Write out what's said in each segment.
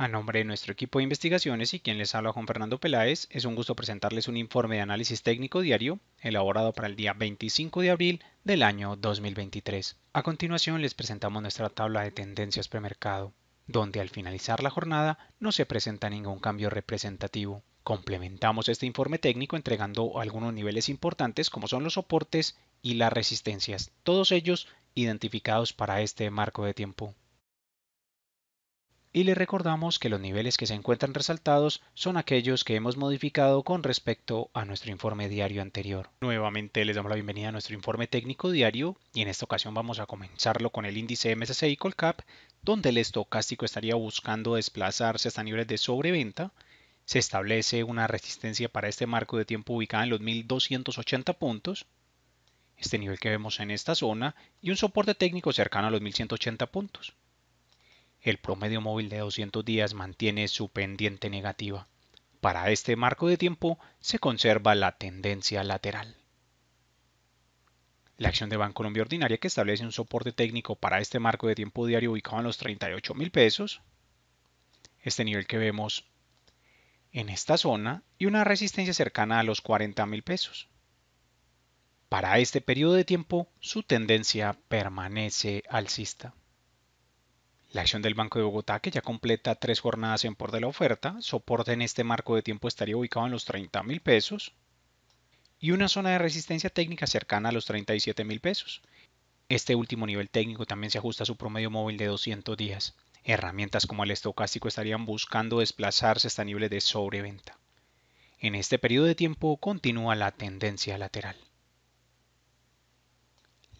A nombre de nuestro equipo de investigaciones y quien les habla Juan Fernando Peláez, es un gusto presentarles un informe de análisis técnico diario elaborado para el día 25 de abril del año 2023. A continuación les presentamos nuestra tabla de tendencias premercado, donde al finalizar la jornada no se presenta ningún cambio representativo. Complementamos este informe técnico entregando algunos niveles importantes como son los soportes y las resistencias, todos ellos identificados para este marco de tiempo y le recordamos que los niveles que se encuentran resaltados son aquellos que hemos modificado con respecto a nuestro informe diario anterior. Nuevamente les damos la bienvenida a nuestro informe técnico diario y en esta ocasión vamos a comenzarlo con el índice MSCI Colcap donde el estocástico estaría buscando desplazarse hasta niveles de sobreventa se establece una resistencia para este marco de tiempo ubicada en los 1280 puntos, este nivel que vemos en esta zona, y un soporte técnico cercano a los 1180 puntos el promedio móvil de 200 días mantiene su pendiente negativa. Para este marco de tiempo se conserva la tendencia lateral. La acción de Bancolombia Ordinaria que establece un soporte técnico para este marco de tiempo diario ubicado en los 38 mil pesos, este nivel que vemos en esta zona y una resistencia cercana a los 40 mil pesos. Para este periodo de tiempo su tendencia permanece alcista. La acción del Banco de Bogotá, que ya completa tres jornadas en por de la oferta, soporte en este marco de tiempo estaría ubicado en los 30 mil pesos y una zona de resistencia técnica cercana a los 37 mil pesos. Este último nivel técnico también se ajusta a su promedio móvil de 200 días. Herramientas como el estocástico estarían buscando desplazarse hasta niveles de sobreventa. En este periodo de tiempo continúa la tendencia lateral.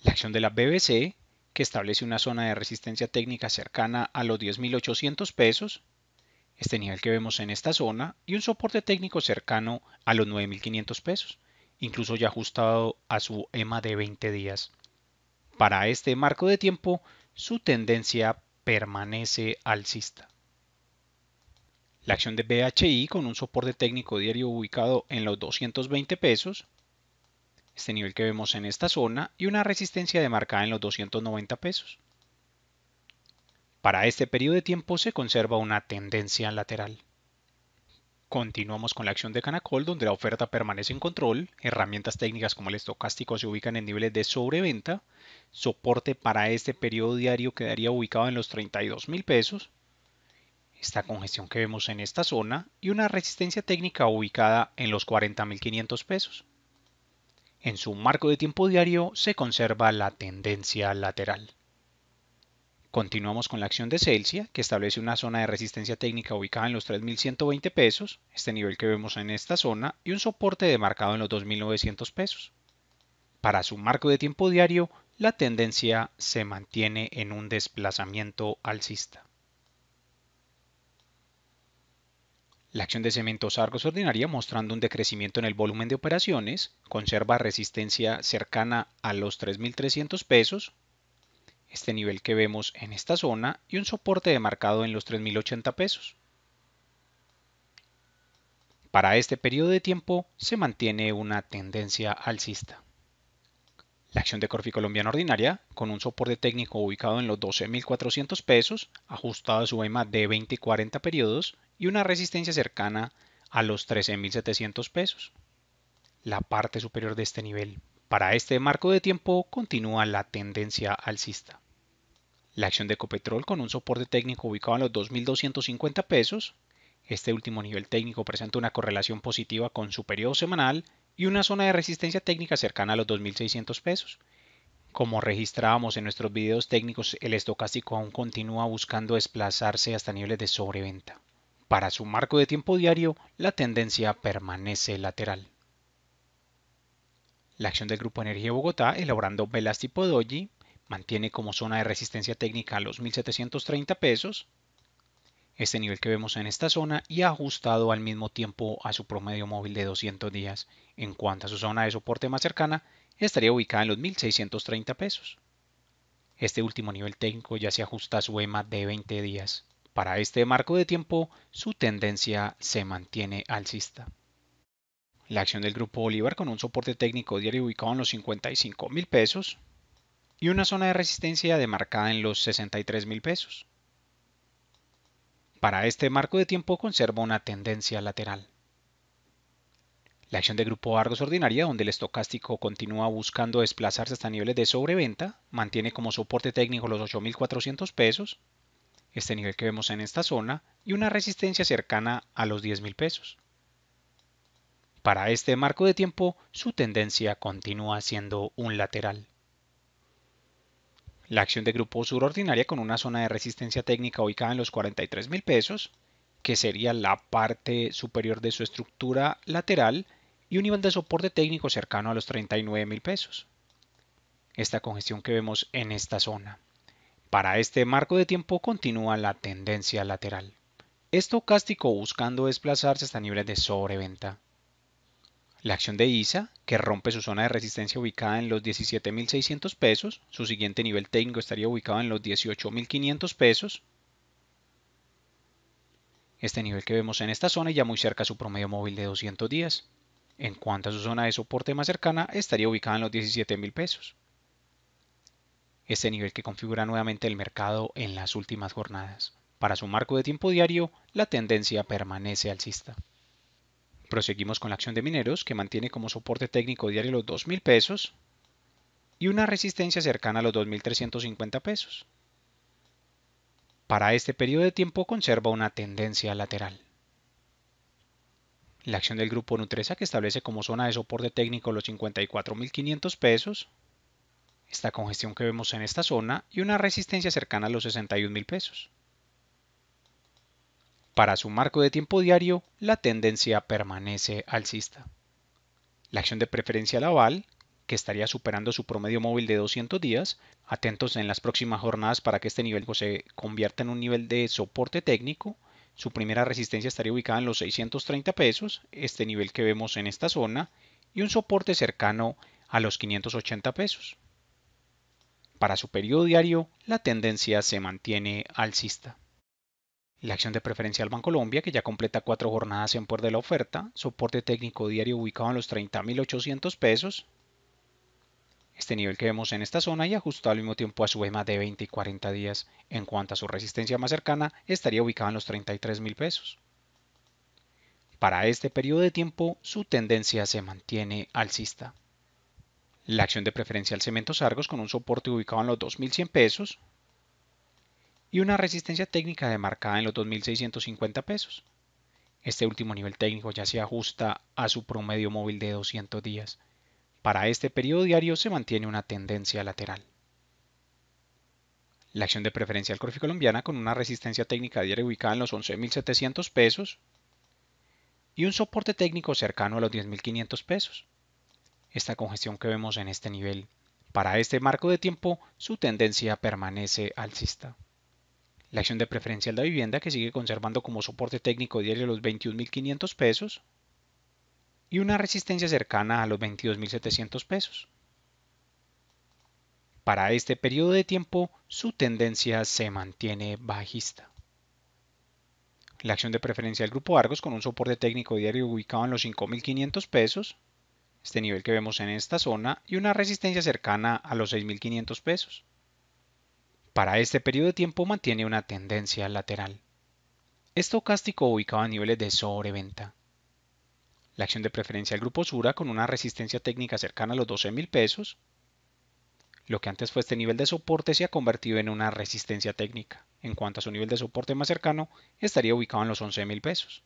La acción de la BBC que establece una zona de resistencia técnica cercana a los 10.800 pesos, este nivel que vemos en esta zona, y un soporte técnico cercano a los 9.500 pesos, incluso ya ajustado a su EMA de 20 días. Para este marco de tiempo, su tendencia permanece alcista. La acción de BHI con un soporte técnico diario ubicado en los 220 pesos, este nivel que vemos en esta zona y una resistencia demarcada en los 290 pesos. Para este periodo de tiempo se conserva una tendencia lateral. Continuamos con la acción de Canacol, donde la oferta permanece en control, herramientas técnicas como el estocástico se ubican en niveles de sobreventa, soporte para este periodo diario quedaría ubicado en los 32 mil pesos, esta congestión que vemos en esta zona y una resistencia técnica ubicada en los 40 mil 500 pesos. En su marco de tiempo diario se conserva la tendencia lateral. Continuamos con la acción de Celsius que establece una zona de resistencia técnica ubicada en los 3.120 pesos, este nivel que vemos en esta zona, y un soporte demarcado en los 2.900 pesos. Para su marco de tiempo diario, la tendencia se mantiene en un desplazamiento alcista. La acción de Cementos Argos ordinaria mostrando un decrecimiento en el volumen de operaciones, conserva resistencia cercana a los 3.300 pesos, este nivel que vemos en esta zona y un soporte demarcado en los 3.080 pesos. Para este periodo de tiempo se mantiene una tendencia alcista. La acción de Corfi Colombiana Ordinaria, con un soporte técnico ubicado en los 12.400 pesos, ajustado a su EMA de 20 y 40 periodos y una resistencia cercana a los 13.700 pesos. La parte superior de este nivel, para este marco de tiempo, continúa la tendencia alcista. La acción de Copetrol con un soporte técnico ubicado en los 2.250 pesos. Este último nivel técnico presenta una correlación positiva con su periodo semanal y una zona de resistencia técnica cercana a los 2.600 pesos. Como registrábamos en nuestros videos técnicos, el estocástico aún continúa buscando desplazarse hasta niveles de sobreventa. Para su marco de tiempo diario, la tendencia permanece lateral. La acción del Grupo Energía Bogotá, elaborando velas tipo doji, mantiene como zona de resistencia técnica los 1.730 pesos, este nivel que vemos en esta zona y ajustado al mismo tiempo a su promedio móvil de 200 días. En cuanto a su zona de soporte más cercana, estaría ubicada en los 1.630 pesos. Este último nivel técnico ya se ajusta a su EMA de 20 días. Para este marco de tiempo, su tendencia se mantiene alcista. La acción del Grupo Bolívar con un soporte técnico diario ubicado en los 55 pesos y una zona de resistencia demarcada en los 63 pesos. Para este marco de tiempo conserva una tendencia lateral. La acción de grupo Argos ordinaria, donde el estocástico continúa buscando desplazarse hasta niveles de sobreventa, mantiene como soporte técnico los 8.400 pesos, este nivel que vemos en esta zona, y una resistencia cercana a los 10.000 pesos. Para este marco de tiempo, su tendencia continúa siendo un lateral la acción de grupo Ordinaria con una zona de resistencia técnica ubicada en los 43 mil pesos, que sería la parte superior de su estructura lateral, y un nivel de soporte técnico cercano a los 39 mil pesos. Esta congestión que vemos en esta zona. Para este marco de tiempo continúa la tendencia lateral. Estocástico buscando desplazarse hasta niveles de sobreventa. La acción de ISA, que rompe su zona de resistencia ubicada en los 17.600 pesos, su siguiente nivel técnico estaría ubicado en los 18.500 pesos. Este nivel que vemos en esta zona ya muy cerca a su promedio móvil de 200 días. En cuanto a su zona de soporte más cercana, estaría ubicada en los 17.000 pesos. Este nivel que configura nuevamente el mercado en las últimas jornadas. Para su marco de tiempo diario, la tendencia permanece alcista. Proseguimos con la acción de mineros, que mantiene como soporte técnico diario los 2.000 pesos y una resistencia cercana a los 2.350 pesos. Para este periodo de tiempo conserva una tendencia lateral. La acción del grupo Nutresa que establece como zona de soporte técnico los 54.500 pesos, esta congestión que vemos en esta zona y una resistencia cercana a los 61.000 pesos. Para su marco de tiempo diario, la tendencia permanece alcista. La acción de preferencia Laval, que estaría superando su promedio móvil de 200 días, atentos en las próximas jornadas para que este nivel pues, se convierta en un nivel de soporte técnico, su primera resistencia estaría ubicada en los 630 pesos, este nivel que vemos en esta zona, y un soporte cercano a los 580 pesos. Para su periodo diario, la tendencia se mantiene alcista. La acción de preferencial Colombia, que ya completa cuatro jornadas en por de la oferta, soporte técnico diario ubicado en los 30.800 pesos, este nivel que vemos en esta zona y ajustado al mismo tiempo a su EMA de 20 y 40 días. En cuanto a su resistencia más cercana, estaría ubicado en los $33,000. pesos. Para este periodo de tiempo, su tendencia se mantiene alcista. La acción de preferencia Cementos Argos, con un soporte ubicado en los 2.100 pesos, y una resistencia técnica demarcada en los 2.650 pesos. Este último nivel técnico ya se ajusta a su promedio móvil de 200 días. Para este periodo diario se mantiene una tendencia lateral. La acción de preferencia al Corfi colombiana con una resistencia técnica diaria ubicada en los 11.700 pesos y un soporte técnico cercano a los 10.500 pesos. Esta congestión que vemos en este nivel, para este marco de tiempo, su tendencia permanece alcista. La acción de preferencia de la vivienda, que sigue conservando como soporte técnico diario los 21.500 pesos y una resistencia cercana a los 22.700 pesos. Para este periodo de tiempo, su tendencia se mantiene bajista. La acción de preferencia del grupo Argos con un soporte técnico diario ubicado en los 5.500 pesos, este nivel que vemos en esta zona, y una resistencia cercana a los 6.500 pesos. Para este periodo de tiempo mantiene una tendencia lateral. Estocástico ubicado a niveles de sobreventa. La acción de preferencia del grupo Sura con una resistencia técnica cercana a los 12 pesos. Lo que antes fue este nivel de soporte se ha convertido en una resistencia técnica. En cuanto a su nivel de soporte más cercano, estaría ubicado en los 11 pesos.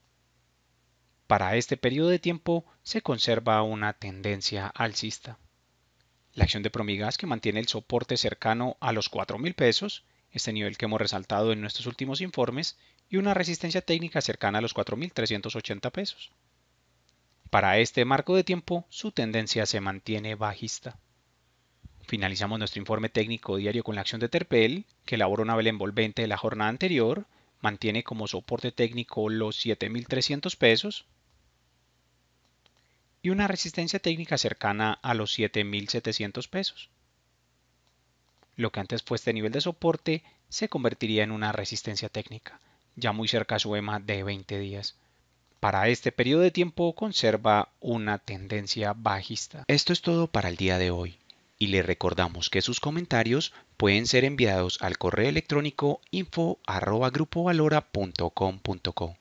Para este periodo de tiempo se conserva una tendencia alcista. La acción de Promigas que mantiene el soporte cercano a los $4,000, pesos, este nivel que hemos resaltado en nuestros últimos informes, y una resistencia técnica cercana a los 4.380 pesos. Para este marco de tiempo, su tendencia se mantiene bajista. Finalizamos nuestro informe técnico diario con la acción de Terpel, que elaboró una vela envolvente de la jornada anterior, mantiene como soporte técnico los 7.300 pesos, y una resistencia técnica cercana a los 7.700 pesos. Lo que antes fue este nivel de soporte se convertiría en una resistencia técnica, ya muy cerca su EMA de 20 días. Para este periodo de tiempo conserva una tendencia bajista. Esto es todo para el día de hoy y le recordamos que sus comentarios pueden ser enviados al correo electrónico info.grupovalora.com.co.